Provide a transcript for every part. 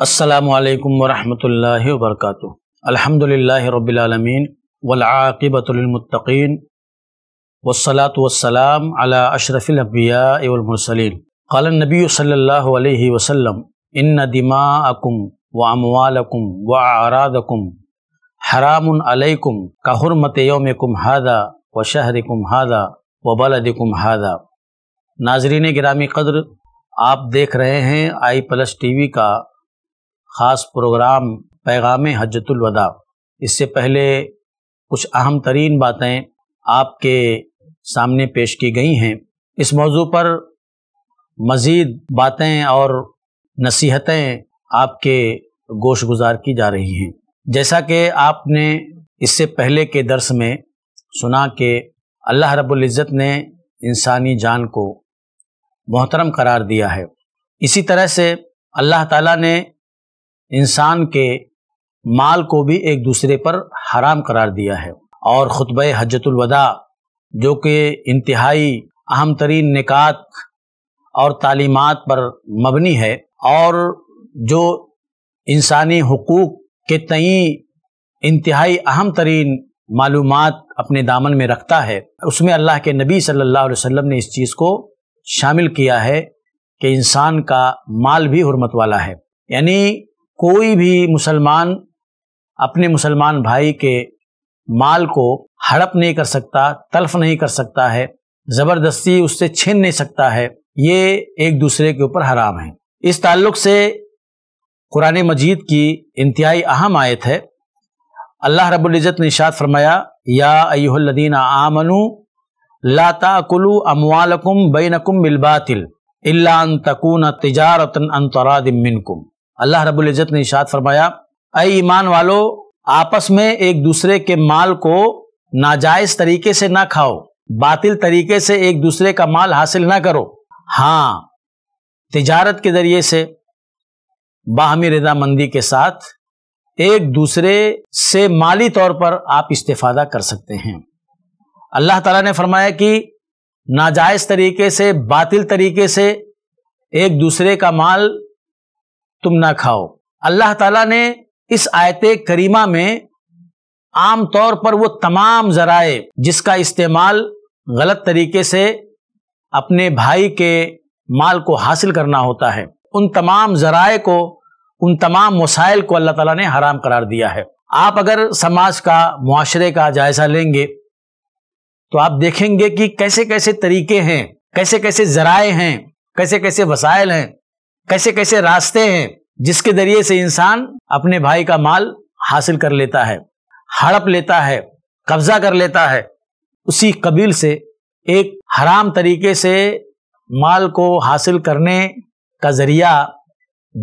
السلام عليكم ورحمة الله وبركاته الحمد لله رب العالمين والعاقبة للمتقين والصلاة والسلام على أشرف الأنبياء والمرسلين قال النبي صلى الله عليه وسلم إن دماءكم وأموالكم وأعراضكم हराम अलैकुम का हरमत योम कुम हादा व शहर कुम हादा व बलद कुम हादा नाजरीन ग्रामी कदर आप देख रहे हैं आई प्लस टी वी का ख़ास प्रोग्राम पैगाम हजतुलवदा इससे पहले कुछ अहम तरीन बातें आपके सामने पेश की गई हैं इस मौजू पर मज़ीद बातें और नसीहतें आपके गोश गुजार की जा रही हैं जैसा कि आपने इससे पहले के दर्स में सुना कि अल्लाह रब्बुल इज़्ज़त ने इंसानी जान को मोहतरम करार दिया है इसी तरह से अल्लाह ताला ने इंसान के माल को भी एक दूसरे पर हराम करार दिया है और ख़ुतब हजतुलवदा जो कि इंतहाई अहम तरीन निकात और तालीमत पर मबनी है और जो इंसानी हकूक़ के तई इंतहाई अहम तरीन मालूम अपने दामन में रखता है उसमें अल्लाह के नबी सल्ला वसम ने इस चीज़ को शामिल किया है कि इंसान का माल भी हरमत वाला है यानी कोई भी मुसलमान अपने मुसलमान भाई के माल को हड़प नहीं कर सकता तलफ नहीं कर सकता है ज़बरदस्ती उससे छीन नहीं सकता है ये एक दूसरे के ऊपर हराम है इस ताल्लुक से कुरान मजीद की इंतहाई अहम आयत है अल्लाह रबुल्ज़त ने इशाद फरमाया या अयुल्लदीन आमनु लाताकुलु अमवालकुम बैनकुम बिलबातिल इल्लान तकून तजारत अनतरादिमिनकुम अल्लाह रबुल्ज़त ने इशाद फरमाया अ ईमान वालो आपस में एक दूसरे के माल को नाजायज़ तरीके से ना खाओ बातिल तरीके से एक दूसरे का माल हासिल ना करो हाँ तजारत के ज़रिए से बाहमी रजामंदी के साथ एक दूसरे से माली तौर पर आप इस्तेफादा कर सकते हैं अल्लाह ताला ने फरमाया कि नाजायज़ तरीके से बातिल तरीके से एक दूसरे का माल तुम ना खाओ अल्लाह ताला ने इस आयत करीमा में आम तौर पर वो तमाम ज़राए जिसका इस्तेमाल गलत तरीके से अपने भाई के माल को हासिल करना होता है उन तमाम जराए को उन तमाम मसाइल को अल्लाह ताला ने हराम करार दिया है आप अगर समाज का मुआरे का जायजा लेंगे तो आप देखेंगे कि कैसे कैसे तरीके हैं कैसे कैसे जराए हैं कैसे कैसे वसायल हैं कैसे कैसे रास्ते हैं जिसके जरिए से इंसान अपने भाई का माल हासिल कर लेता है हड़प लेता है कब्जा कर लेता है उसी कबील से एक हराम तरीके से माल को हासिल करने का जरिया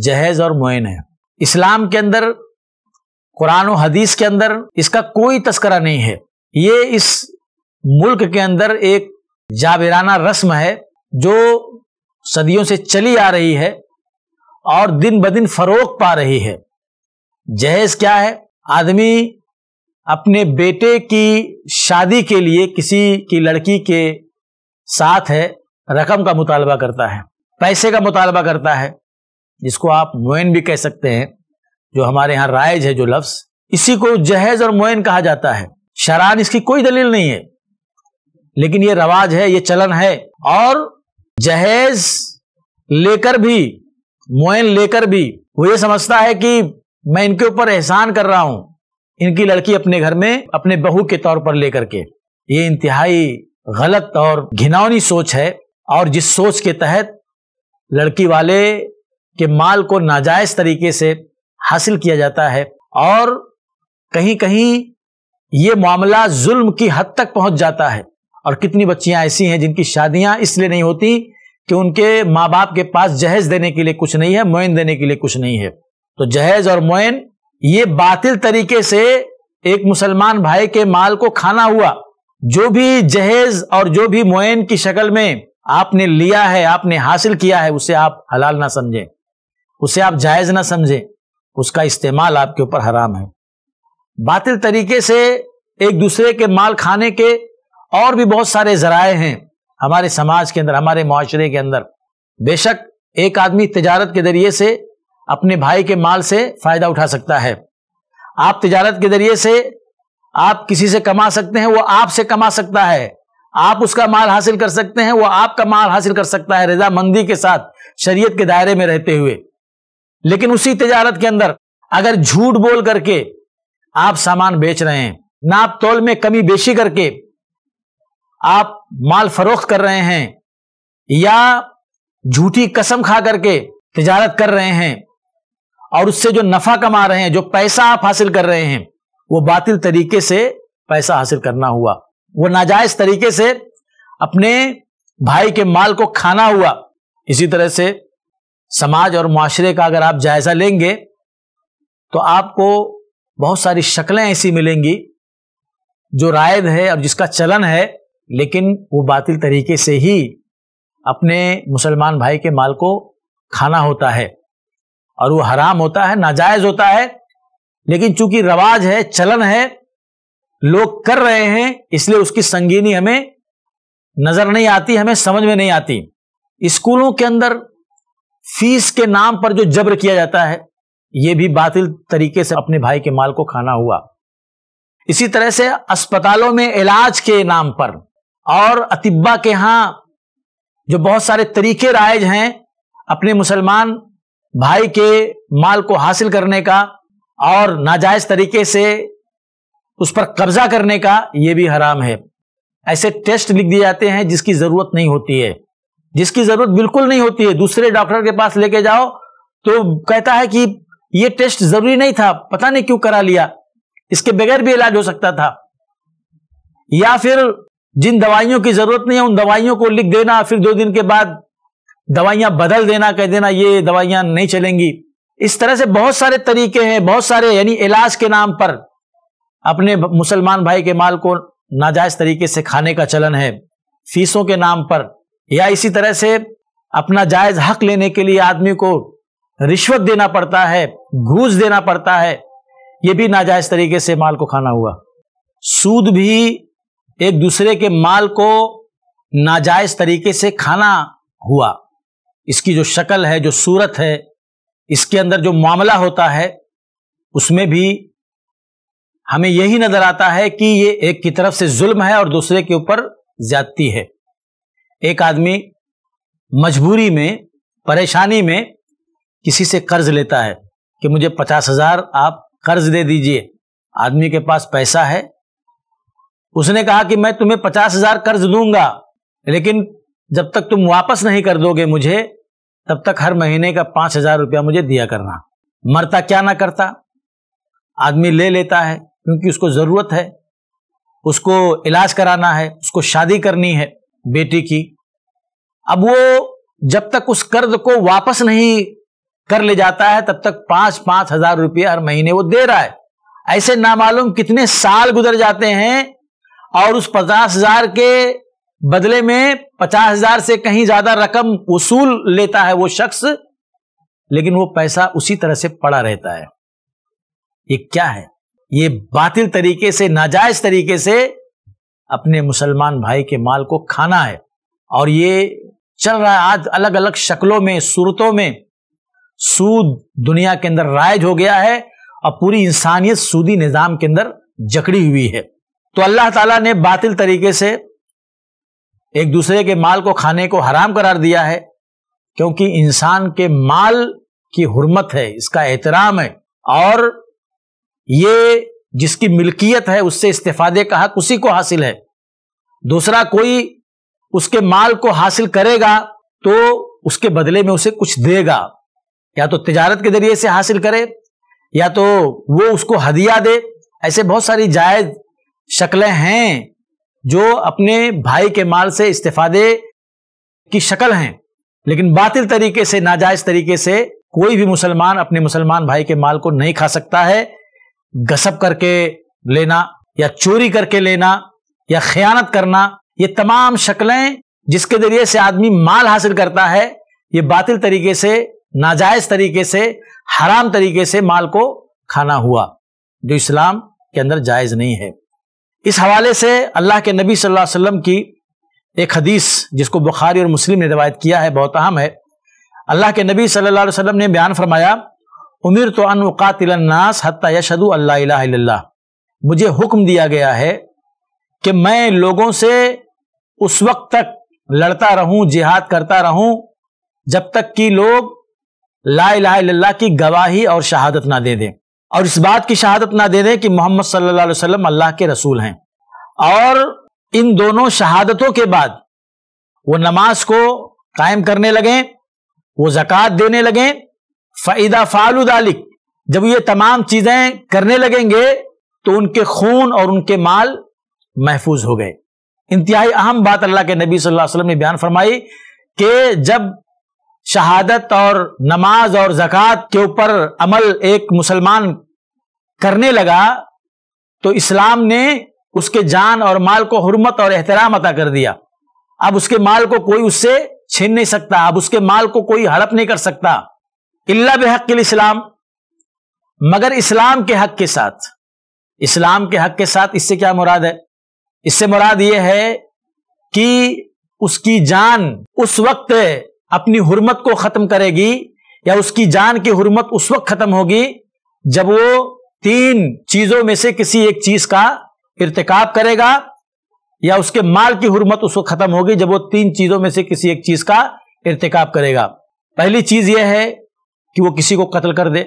जहेज और मोइन है इस्लाम के अंदर कुरान और हदीस के अंदर इसका कोई तस्करा नहीं है ये इस मुल्क के अंदर एक जाबिराना रस्म है जो सदियों से चली आ रही है और दिन ब दिन फरोक पा रही है जहेज क्या है आदमी अपने बेटे की शादी के लिए किसी की लड़की के साथ है रकम का मुतालबा करता है पैसे का मुतालबा करता है जिसको आप मोइन भी कह सकते हैं जो हमारे यहाँ राइज है जो लफ्स इसी को जहेज और मोइन कहा जाता है शरान इसकी कोई दलील नहीं है लेकिन ये रवाज है ये चलन है और जहेज लेकर भी मोइन लेकर भी वो ये समझता है कि मैं इनके ऊपर एहसान कर रहा हूं इनकी लड़की अपने घर में अपने बहू के तौर पर लेकर के ये इंतहाई गलत और घिनौनी सोच है और जिस सोच के तहत लड़की वाले के माल को नाजायज तरीके से हासिल किया जाता है और कहीं कहीं ये मामला जुल्म की हद तक पहुंच जाता है और कितनी बच्चियां ऐसी हैं जिनकी शादियां इसलिए नहीं होती कि उनके माँ बाप के पास जहेज देने के लिए कुछ नहीं है मोइन देने के लिए कुछ नहीं है तो जहेज और मोइन ये बातिल तरीके से एक मुसलमान भाई के माल को खाना हुआ जो भी जहेज और जो भी मोइन की शक्ल में आपने लिया है आपने हासिल किया है उसे आप हलाल ना समझें उसे आप जायज ना समझें उसका इस्तेमाल आपके ऊपर हराम है बातिल तरीके से एक दूसरे के माल खाने के और भी बहुत सारे जराए हैं हमारे समाज के अंदर हमारे माशरे के अंदर बेशक एक आदमी तजारत के जरिए से अपने भाई के माल से फायदा उठा सकता है आप तजारत के जरिए से आप किसी से कमा सकते हैं वो आपसे कमा सकता है आप उसका माल हासिल कर सकते हैं वो आपका माल हासिल कर सकता है रजामंदी के साथ शरीयत के दायरे में रहते हुए लेकिन उसी तजारत के अंदर अगर झूठ बोल करके आप सामान बेच रहे हैं नाप तोल में कमी बेशी करके आप माल फरोख्त कर रहे हैं या झूठी कसम खा करके तजारत कर रहे हैं और उससे जो नफा कमा रहे हैं जो पैसा आप हासिल कर रहे हैं वो बातिल तरीके से पैसा हासिल करना हुआ वो नाजायज तरीके से अपने भाई के माल को खाना हुआ इसी तरह से समाज और माशरे का अगर आप जायजा लेंगे तो आपको बहुत सारी शक्लें ऐसी मिलेंगी जो रायद है और जिसका चलन है लेकिन वो बातिल तरीके से ही अपने मुसलमान भाई के माल को खाना होता है और वो हराम होता है नाजायज होता है लेकिन चूंकि रवाज है चलन है लोग कर रहे हैं इसलिए उसकी संगीनी हमें नजर नहीं आती हमें समझ में नहीं आती स्कूलों के अंदर फीस के नाम पर जो जब्र किया जाता है यह भी बातिल तरीके से अपने भाई के माल को खाना हुआ इसी तरह से अस्पतालों में इलाज के नाम पर और अतिब्बा के यहां जो बहुत सारे तरीके राइज हैं अपने मुसलमान भाई के माल को हासिल करने का और नाजायज तरीके से उस पर कब्जा करने का यह भी हराम है ऐसे टेस्ट लिख दिए जाते हैं जिसकी जरूरत नहीं होती है जिसकी जरूरत बिल्कुल नहीं होती है दूसरे डॉक्टर के पास लेके जाओ तो कहता है कि ये टेस्ट जरूरी नहीं था पता नहीं क्यों करा लिया इसके बगैर भी इलाज हो सकता था या फिर जिन दवाइयों की जरूरत नहीं है उन दवाइयों को लिख देना फिर दो दिन के बाद दवाइयां बदल देना कह देना ये दवाइयां नहीं चलेंगी इस तरह से बहुत सारे तरीके हैं बहुत सारे यानी इलाज के नाम पर अपने मुसलमान भाई के माल को नाजायज तरीके से खाने का चलन है फीसों के नाम पर या इसी तरह से अपना जायज हक लेने के लिए आदमी को रिश्वत देना पड़ता है घूस देना पड़ता है यह भी नाजायज तरीके से माल को खाना हुआ सूद भी एक दूसरे के माल को नाजायज तरीके से खाना हुआ इसकी जो शक्ल है जो सूरत है इसके अंदर जो मामला होता है उसमें भी हमें यही नजर आता है कि ये एक की तरफ से जुल्म है और दूसरे के ऊपर ज्यादती है एक आदमी मजबूरी में परेशानी में किसी से कर्ज लेता है कि मुझे पचास हजार आप कर्ज दे दीजिए आदमी के पास पैसा है उसने कहा कि मैं तुम्हें पचास हजार कर्ज दूंगा लेकिन जब तक तुम वापस नहीं कर दोगे मुझे तब तक हर महीने का पांच हजार रुपया मुझे दिया करना मरता क्या ना करता आदमी ले लेता है क्योंकि उसको ज़रूरत है उसको इलाज कराना है उसको शादी करनी है बेटी की अब वो जब तक उस कर्ज को वापस नहीं कर ले जाता है तब तक पांच पांच हजार रुपये हर महीने वो दे रहा है ऐसे नामालूम कितने साल गुजर जाते हैं और उस पचास हजार के बदले में पचास हजार से कहीं ज्यादा रकम वसूल लेता है वो शख्स लेकिन वो पैसा उसी तरह से पड़ा रहता है ये क्या है ये बातिल तरीके से नाजायज तरीके से अपने मुसलमान भाई के माल को खाना है और ये चल रहा है आज अलग अलग शक्लों में सूरतों में सूद दुनिया के अंदर राइज हो गया है और पूरी इंसानियत सूदी निज़ाम के अंदर जकड़ी हुई है तो अल्लाह ताला ने बातिल तरीके से एक दूसरे के माल को खाने को हराम करार दिया है क्योंकि इंसान के माल की हुरमत है इसका एहतराम है और ये जिसकी मिल्कियत है उससे इस्तेफादे का हक उसी को हासिल है दूसरा कोई उसके माल को हासिल करेगा तो उसके बदले में उसे कुछ देगा या तो तिजारत के जरिए से हासिल करे या तो वो उसको हदिया दे ऐसे बहुत सारी जायज शक्लें हैं जो अपने भाई के माल से इस्तेफादे की शक्ल हैं लेकिन बातिल तरीके से नाजायज तरीके से कोई भी मुसलमान अपने मुसलमान भाई के माल को नहीं खा सकता है गसब करके लेना या चोरी करके लेना या खयानत करना ये तमाम शक्लें जिसके जरिए से आदमी माल हासिल करता है ये बातिल तरीके से नाजायज तरीके से हराम तरीके से माल को खाना हुआ जो इस्लाम के अंदर जायज नहीं है इस हवाले से अल्लाह के नबी सल्लल्लाहु अलैहि वसल्लम की एक हदीस जिसको बुखारी और मुस्लिम ने रवायत किया है बहुत अहम है अल्लाह के नबी सल्लल्लाहु अलैहि वसल्लम ने बयान फरमाया उमिर तो अन कातिलन्नास हत्ता यशदू अल्लाह मुझे हुक्म दिया गया है कि मैं लोगों से उस वक्त तक लड़ता रहूं जिहाद करता रहूं जब तक कि लोग ला की गवाही और शहादत ना दे दें और इस बात की शहादत ना दे दें कि मोहम्मद सल्लल्लाहु अलैहि वसल्लम अल्लाह के रसूल हैं और इन दोनों शहादतों के बाद वो नमाज को कायम करने लगें वो जक़ात देने लगें फ़ैदा फ़ालुदालिक जब ये तमाम चीज़ें करने लगेंगे तो उनके खून और उनके माल महफूज हो गए इंतहाई अहम बात अल्लाह के नबी सल्लल्लाहु अलैहि वसल्लम ने बयान फरमाई कि जब शहादत और नमाज और जक़ात के ऊपर अमल एक मुसलमान करने लगा तो इस्लाम ने उसके जान और माल को हरमत और एहतराम अता कर दिया अब उसके माल को कोई उससे छीन नहीं सकता अब उसके माल को कोई हड़प नहीं कर सकता इल्ला बेहकिल इस्लाम मगर इस्लाम के हक के साथ इस्लाम के हक के साथ इससे क्या मुराद है इससे मुराद यह है कि उसकी जान उस वक्त अपनी हुरमत को खत्म करेगी या उसकी जान की हुरमत उस वक्त खत्म होगी जब वो तीन चीजों में से किसी एक चीज का इरतकब करेगा या उसके माल की हुरमत उस वक्त खत्म होगी जब वो तीन चीजों में से किसी एक चीज का इरतकाब करेगा पहली चीज यह है कि वो किसी को कत्ल कर दे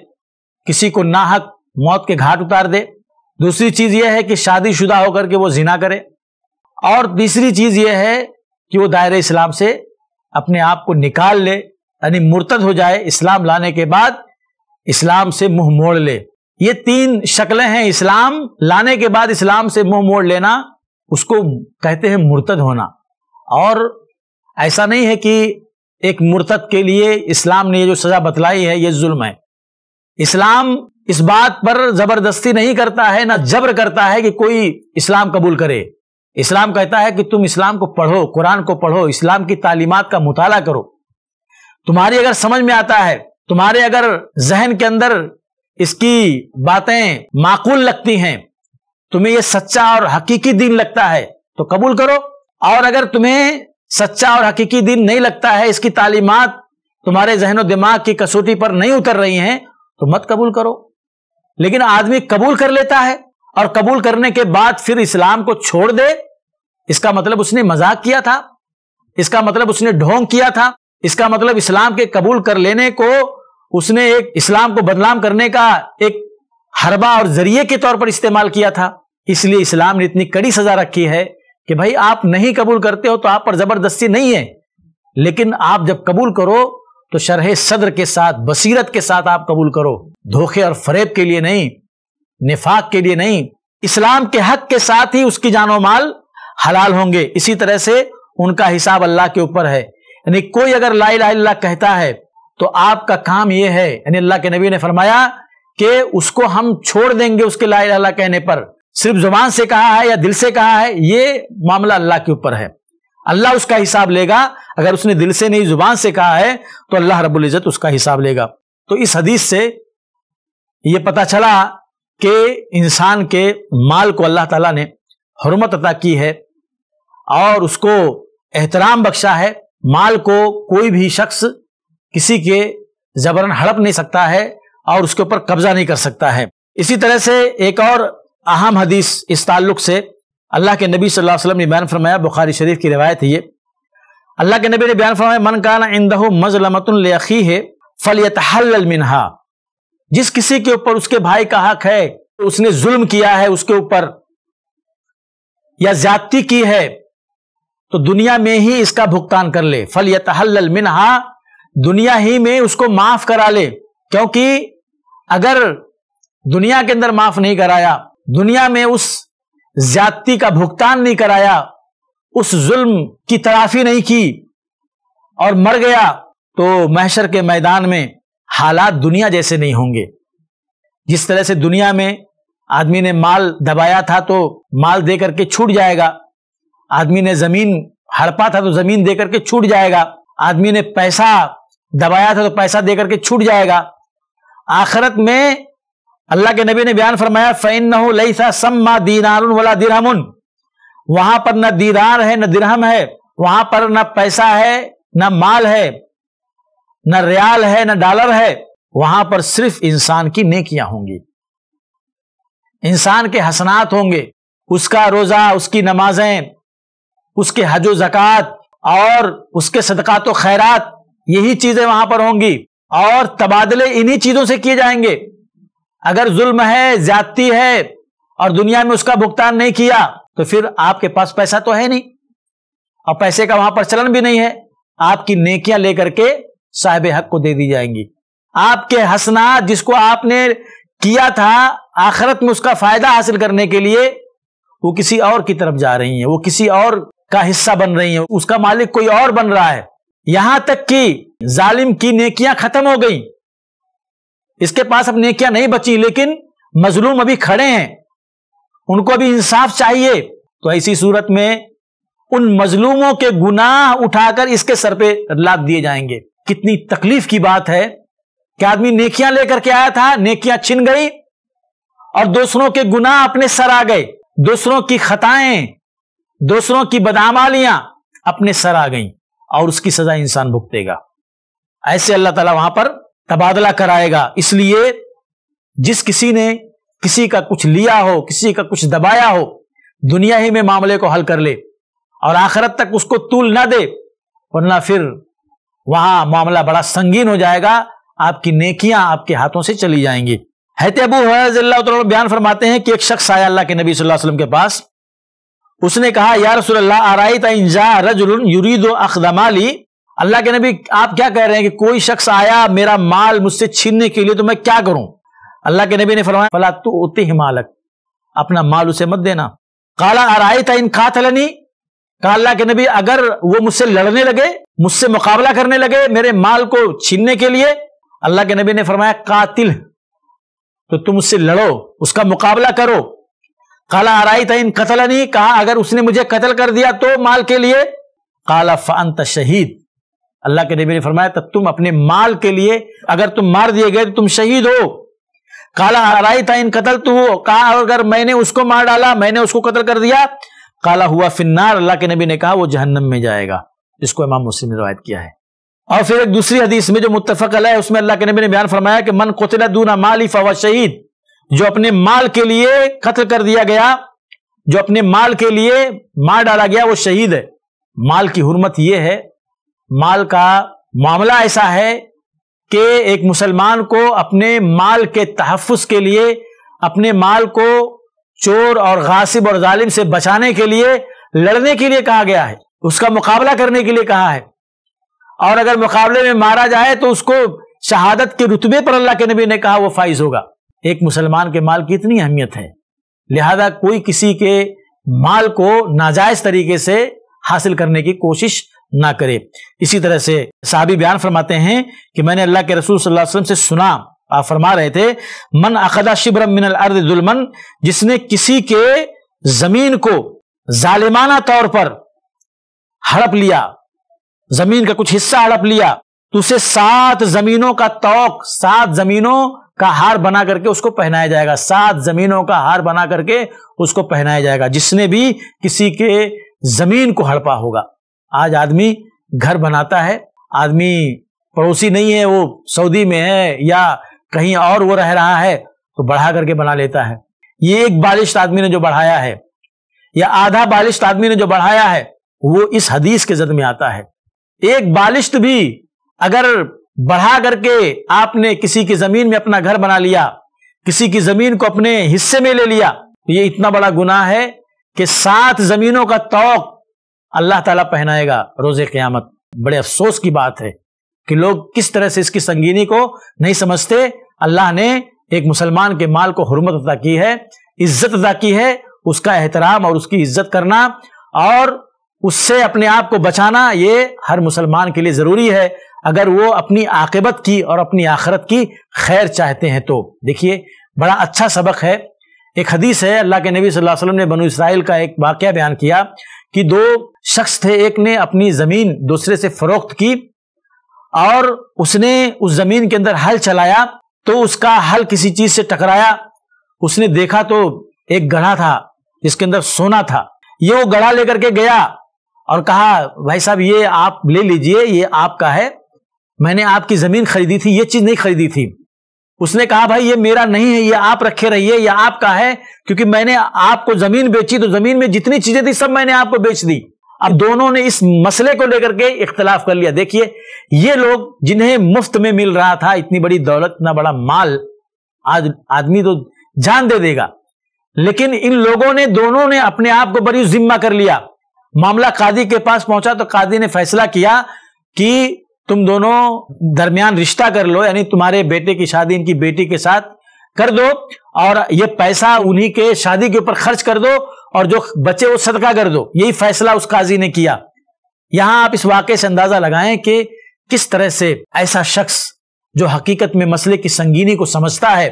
किसी को नाहक मौत के घाट उतार दे दूसरी चीज़ यह है कि शादीशुदा होकर के वो जिना करे और तीसरी चीज़ यह है कि वो दायरे इस्लाम से अपने आप को निकाल ले यानी मुर्तद हो जाए इस्लाम लाने के बाद इस्लाम से मुंह मोड़ ले ये तीन शक्लें हैं इस्लाम लाने के बाद इस्लाम से मुंह मोड़ लेना उसको कहते हैं मुर्तद होना और ऐसा नहीं है कि एक मुर्तद के लिए इस्लाम ने ये जो सजा बतलाई है ये जुल्म है इस्लाम इस बात पर जबरदस्ती नहीं करता है ना जबर करता है कि कोई इस्लाम कबूल करे इस्लाम कहता है कि तुम इस्लाम को पढ़ो कुरान को पढ़ो इस्लाम की तालीमत का मुताला करो तुम्हारी अगर समझ में आता है तुम्हारे अगर जहन के अंदर इसकी बातें माकूल लगती हैं तुम्हें यह सच्चा और हकीकी दिन लगता है तो कबूल करो और अगर तुम्हें सच्चा और हकीकी दिन नहीं लगता है इसकी तालीमत तुम्हारे जहनो दिमाग की कसौटी पर नहीं उतर रही हैं तो मत कबूल करो लेकिन आदमी कबूल कर लेता है और कबूल करने के बाद फिर इस्लाम को छोड़ दे इसका मतलब उसने मजाक किया था इसका मतलब उसने ढोंग किया था इसका मतलब इस्लाम के कबूल कर लेने को उसने एक इस्लाम को बदनाम करने का एक हरबा और जरिए के तौर पर इस्तेमाल किया था इसलिए इस्लाम ने इतनी कड़ी सजा रखी है कि भाई आप नहीं कबूल करते हो तो आप पर जबरदस्ती नहीं है लेकिन आप जब कबूल करो तो शरह सदर के साथ बसीरत के साथ आप कबूल करो धोखे और फरेब के लिए नहीं निफाक के लिए नहीं इस्लाम के हक के साथ ही उसकी जानो माल हलाल होंगे इसी तरह से उनका हिसाब अल्लाह के ऊपर है यानी कोई अगर ला ला कहता है तो आपका काम यह है यानी अल्लाह के नबी ने फरमाया कि उसको हम छोड़ देंगे उसके ला कहने पर सिर्फ जुबान से कहा है या दिल से कहा है ये मामला अल्लाह के ऊपर है अल्लाह उसका हिसाब लेगा अगर उसने दिल से नहीं जुबान से कहा है तो अल्लाह रब्बुल इज़्ज़त उसका हिसाब लेगा तो इस हदीस से ये पता चला कि इंसान के माल को अल्लाह ताला ने हरमत अदा की है और उसको एहतराम बख्शा है माल को कोई भी शख्स किसी के जबरन हड़प नहीं सकता है और उसके ऊपर कब्जा नहीं कर सकता है इसी तरह से एक और अहम हदीस इस ताल्लुक से अल्लाह के नबी सल्लल्लाहु अलैहि वसल्लम ने बयान फरमाया बुखारी शरीफ की रवायत है ये अल्लाह के नबी ने बयान फरमाया मन काना इंदहो मजलमतुल्लखी है फलियत मिनहा जिस किसी के ऊपर उसके भाई का हक है उसने जुल्म किया है उसके ऊपर या ज्यादती की है तो दुनिया में ही इसका भुगतान कर ले फलियत मिनहा दुनिया ही में उसको माफ करा ले क्योंकि अगर दुनिया के अंदर माफ नहीं कराया दुनिया में उस ज्यादती का भुगतान नहीं कराया उस जुल्म की तराफी नहीं की और मर गया तो महशर के मैदान में हालात दुनिया जैसे नहीं होंगे जिस तरह से दुनिया में आदमी ने माल दबाया था तो माल दे करके छूट जाएगा आदमी ने जमीन हड़पा था तो जमीन दे करके छूट जाएगा आदमी ने पैसा दबाया था तो पैसा दे करके छूट जाएगा आखिरत में अल्लाह के नबी ने बयान फरमाया फ़ैन न लईसा सम्मा दीनार वाला दिरहमुन वहां पर न दीदार है न दिरहम है वहां पर न पैसा है न माल है न रियाल है न डॉलर है वहां पर सिर्फ इंसान की नेकियां होंगी इंसान के हसनात होंगे उसका रोजा उसकी नमाजें उसके हजो जक़ात और उसके सदकत खैरात यही चीजें वहां पर होंगी और तबादले इन्हीं चीजों से किए जाएंगे अगर जुल्म है ज्यादती है और दुनिया में उसका भुगतान नहीं किया तो फिर आपके पास पैसा तो है नहीं और पैसे का वहां पर चलन भी नहीं है आपकी नेकियां लेकर के साहेब हक को दे दी जाएंगी आपके हसना जिसको आपने किया था आखिरत में उसका फायदा हासिल करने के लिए वो किसी और की तरफ जा रही है वो किसी और का हिस्सा बन रही है उसका मालिक कोई और बन रहा है यहां तक कि जालिम की नेकियां खत्म हो गई इसके पास अब नेकियां नहीं बची लेकिन मजलूम अभी खड़े हैं उनको अभी इंसाफ चाहिए तो ऐसी सूरत में उन मजलूमों के गुनाह उठाकर इसके सर पे लाद दिए जाएंगे कितनी तकलीफ की बात है कि आदमी नेकियां लेकर के आया था नेकियां छिन गई और दूसरों के गुनाह अपने सर आ गए दूसरों की खताएं दूसरों की बदामालियां अपने सर आ गई और उसकी सजा इंसान भुगतेगा ऐसे अल्लाह ताला वहां पर तबादला कराएगा इसलिए जिस किसी ने किसी का कुछ लिया हो किसी का कुछ दबाया हो दुनिया ही में मामले को हल कर ले और आखिरत तक उसको तूल ना दे वरना फिर वहां मामला बड़ा संगीन हो जाएगा आपकी नेकियां आपके हाथों से चली जाएंगी हैत अबू हजल्ला बयान फरमाते हैं कि एक शख्स आया अल्लाह के नबी वसल्लम के पास उसने कहा या रसोल्ला आराई तजा रजुल यूरीदो अखदमाली अल्लाह के नबी आप क्या कह रहे हैं कि कोई शख्स आया मेरा माल मुझसे छीनने के लिए तो मैं क्या करूं अल्लाह के नबी ने फरमाया फला तो उते ही मालक अपना माल उसे मत देना काला आराई था इन खातलनी कहा अल्लाह के नबी अगर वो मुझसे लड़ने लगे मुझसे मुकाबला करने लगे मेरे माल को छीनने के लिए अल्लाह के नबी ने फरमाया कातिल तो तुम उससे लड़ो उसका मुकाबला करो काला आराई था इन कतलनी कहा अगर उसने मुझे कत्ल कर दिया तो माल के लिए काला फंत शहीद अल्लाह के नबी ने फरमाया तब तुम अपने माल के लिए अगर तुम मार दिए गए तो तुम शहीद हो काला हराई था इन कतल तो हो कहा अगर मैंने उसको मार डाला मैंने उसको कतल कर दिया काला हुआ फिन्नार अल्लाह के नबी ने कहा वो जहन्नम में जाएगा इसको इमाम मुस्लिम ने रवायत किया है और फिर एक दूसरी हदीस में जो मुतफ़क है उसमें अल्लाह के नबी ने बयान फरमाया कि मन कोतला दूना माली फवा शहीद जो अपने माल के लिए कत्ल कर दिया गया जो अपने माल के लिए मार डाला गया वो शहीद है माल की हरमत यह है माल का मामला ऐसा है कि एक मुसलमान को अपने माल के तहफ़ के लिए अपने माल को चोर और गासिब और जालिम से बचाने के लिए लड़ने के लिए कहा गया है उसका मुकाबला करने के लिए कहा है और अगर मुकाबले में मारा जाए तो उसको शहादत के रुतबे पर अल्लाह के नबी ने कहा वो फाइज होगा एक मुसलमान के माल की इतनी अहमियत है लिहाजा कोई किसी के माल को नाजायज तरीके से हासिल करने की कोशिश ना करे इसी तरह से साहबी बयान फरमाते हैं कि मैंने अल्लाह के रसूल सल्लल्लाहु अलैहि वसल्लम से सुना आप फरमा रहे थे मन अखदा शिब्र मिन अर्दुलमन जिसने किसी के जमीन को जालिमाना तौर पर हड़प लिया जमीन का कुछ हिस्सा हड़प लिया तो उसे सात जमीनों का तोक सात जमीनों का हार बना करके उसको पहनाया जाएगा सात जमीनों का हार बना करके उसको पहनाया जाएगा जिसने भी किसी के जमीन को हड़पा होगा आज आदमी घर बनाता है आदमी पड़ोसी नहीं है वो सऊदी में है या कहीं और वो रह रहा है तो बढ़ा करके बना लेता है ये एक बालिश आदमी ने जो बढ़ाया है या आधा बालिश आदमी ने जो बढ़ाया है वो इस हदीस के जद में आता है एक बालिश्त भी अगर बढ़ा करके आपने किसी की जमीन में अपना घर बना लिया किसी की जमीन को अपने हिस्से में ले लिया तो ये इतना बड़ा गुनाह है कि सात जमीनों का तोक अल्लाह ताला पहनाएगा रोज़ क़्यामत बड़े अफसोस की बात है कि लोग किस तरह से इसकी संगीनी को नहीं समझते अल्लाह ने एक मुसलमान के माल को हरमत अदा की है इज्जत अदा की है उसका एहतराम और उसकी इज्जत करना और उससे अपने आप को बचाना ये हर मुसलमान के लिए ज़रूरी है अगर वो अपनी आकबत की और अपनी आखरत की खैर चाहते हैं तो देखिए बड़ा अच्छा सबक है एक हदीस है अल्लाह के नबी सल्लल्लाहु अलैहि वसल्लम ने बनु इसराइल का एक वाक़ बयान किया कि दो शख्स थे एक ने अपनी जमीन दूसरे से फरोख्त की और उसने उस जमीन के अंदर हल चलाया तो उसका हल किसी चीज से टकराया उसने देखा तो एक गढ़ा था जिसके अंदर सोना था ये वो गढ़ा लेकर के गया और कहा भाई साहब ये आप ले लीजिए ये आपका है मैंने आपकी जमीन खरीदी थी ये चीज नहीं खरीदी थी उसने कहा भाई ये मेरा नहीं है ये आप रखे रहिए ये आपका है क्योंकि मैंने आपको जमीन बेची तो जमीन में जितनी चीजें थी सब मैंने आपको बेच दी अब दोनों ने इस मसले को लेकर के इख्तलाफ कर लिया देखिए ये लोग जिन्हें मुफ्त में मिल रहा था इतनी बड़ी दौलत ना बड़ा माल आज आदमी तो जान दे देगा लेकिन इन लोगों ने दोनों ने अपने आप को बड़ी जिम्मा कर लिया मामला कादी के पास पहुंचा तो कादी ने फैसला किया कि तुम दोनों दरमियान रिश्ता कर लो यानी तुम्हारे बेटे की शादी इनकी बेटी के साथ कर दो और ये पैसा उन्हीं के शादी के ऊपर खर्च कर दो और जो बचे वो सदका कर दो यही फैसला उस काजी ने किया यहां आप इस वाक्य से अंदाजा लगाएं कि किस तरह से ऐसा शख्स जो हकीकत में मसले की संगीनी को समझता है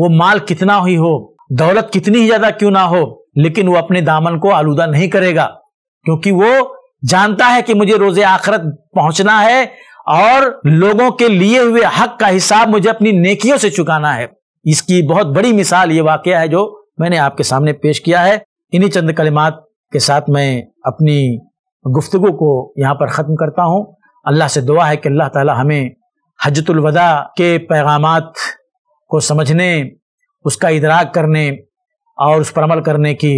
वो माल कितना ही हो दौलत कितनी ही ज्यादा क्यों ना हो लेकिन वो अपने दामन को आलूदा नहीं करेगा क्योंकि वो जानता है कि मुझे रोजे आखरत पहुंचना है और लोगों के लिए हुए हक का हिसाब मुझे अपनी नेकियों से चुकाना है इसकी बहुत बड़ी मिसाल ये वाक्य है जो मैंने आपके सामने पेश किया है इन्हीं चंद कलिमात के साथ मैं अपनी गुफ्तु को यहाँ पर ख़त्म करता हूँ अल्लाह से दुआ है कि अल्लाह ताला हमें हजतुलवदा के पैगाम को समझने उसका इदराक करने और उस पर अमल करने की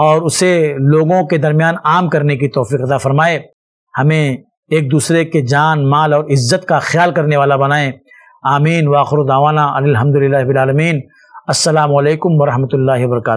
और उसे लोगों के दरमियान आम करने की तोफ़ी अदा फरमाए हमें एक दूसरे के जान माल और इज़्ज़त का ख्याल करने वाला बनाएं आमीन वाखर दावाना अलहमदिल्लाबीआलमीन अल्लाम वरहमल वर्का